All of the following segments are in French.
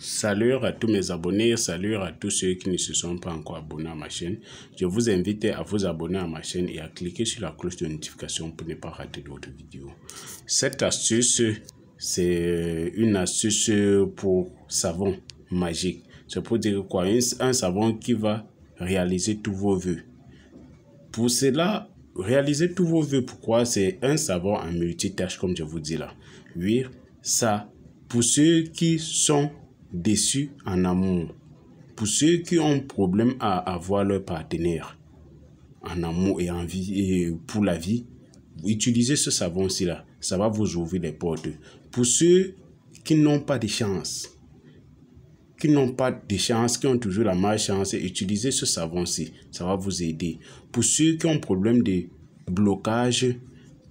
Salut à tous mes abonnés, salut à tous ceux qui ne se sont pas encore abonnés à ma chaîne. Je vous invite à vous abonner à ma chaîne et à cliquer sur la cloche de notification pour ne pas rater d'autres vidéos. Cette astuce, c'est une astuce pour savon magique. C'est pour dire quoi Un savon qui va réaliser tous vos vœux. Pour cela, réaliser tous vos vœux, pourquoi C'est un savon en multitâche, comme je vous dis là. Oui, ça, pour ceux qui sont Déçu en amour. Pour ceux qui ont problème à avoir leur partenaire en amour et en vie et pour la vie, utilisez ce savon-ci là. Ça va vous ouvrir les portes. Pour ceux qui n'ont pas de chance, qui n'ont pas de chance, qui ont toujours la malchance, utilisez ce savon-ci. Ça va vous aider. Pour ceux qui ont problème de blocage,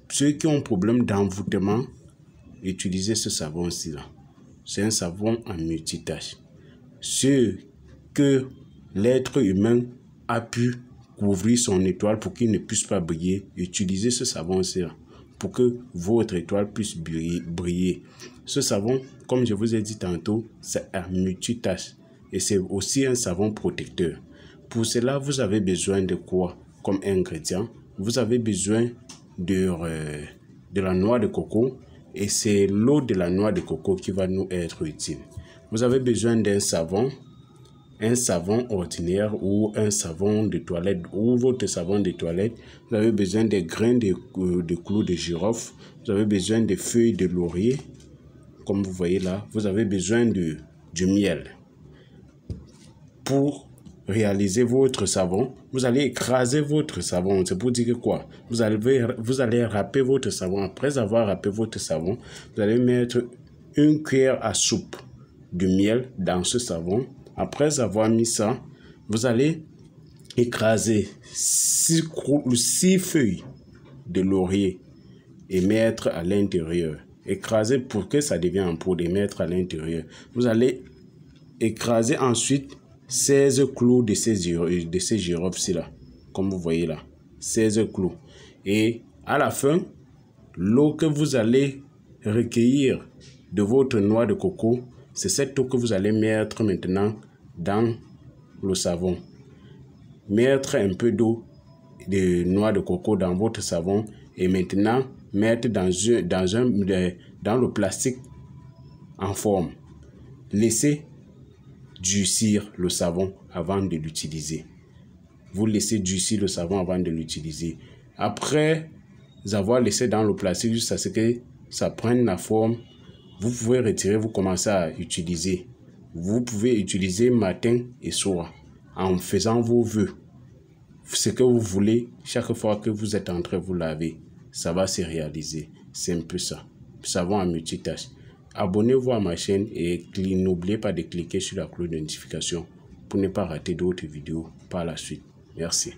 ceux qui ont problème d'envoûtement, utilisez ce savon-ci là c'est un savon en multitâche. Ce que l'être humain a pu couvrir son étoile pour qu'il ne puisse pas briller, utilisez ce savon pour que votre étoile puisse briller. Ce savon, comme je vous ai dit tantôt, c'est un multitâche et c'est aussi un savon protecteur. Pour cela, vous avez besoin de quoi comme ingrédient Vous avez besoin de, euh, de la noix de coco, et c'est l'eau de la noix de coco qui va nous être utile. Vous avez besoin d'un savon, un savon ordinaire ou un savon de toilette ou votre savon de toilette. Vous avez besoin des grains de, euh, clous de girofle. Vous avez besoin des feuilles de laurier. Comme vous voyez là, vous avez besoin de, du miel pour réaliser votre savon, vous allez écraser votre savon. C'est pour dire quoi vous allez, vous allez râper votre savon. Après avoir râpé votre savon, vous allez mettre une cuillère à soupe de miel dans ce savon. Après avoir mis ça, vous allez écraser six, feuilles de laurier et mettre à l'intérieur. Écraser pour que ça devienne un pot et mettre à l'intérieur. Vous allez écraser ensuite 16 clous de ces, euh, de ces là, comme vous voyez là, 16 clous. Et à la fin, l'eau que vous allez recueillir de votre noix de coco, c'est cette eau que vous allez mettre maintenant dans le savon. Mettre un peu d'eau de noix de coco dans votre savon et maintenant mettre dans, un, dans euh, le plastique en forme. Laissez durcir le savon avant de l'utiliser. Vous laissez durcir le savon avant de l'utiliser. Après avoir laissé dans le plastique jusqu'à ce que ça prenne la forme, vous pouvez retirer, vous commencez à utiliser. Vous pouvez utiliser matin et soir en faisant vos vœux. Ce que vous voulez, chaque fois que vous êtes en vous laver, ça va se réaliser. C'est un peu ça. Savon à multitâche. Abonnez-vous à ma chaîne et n'oubliez pas de cliquer sur la cloche de notification pour ne pas rater d'autres vidéos par la suite. Merci.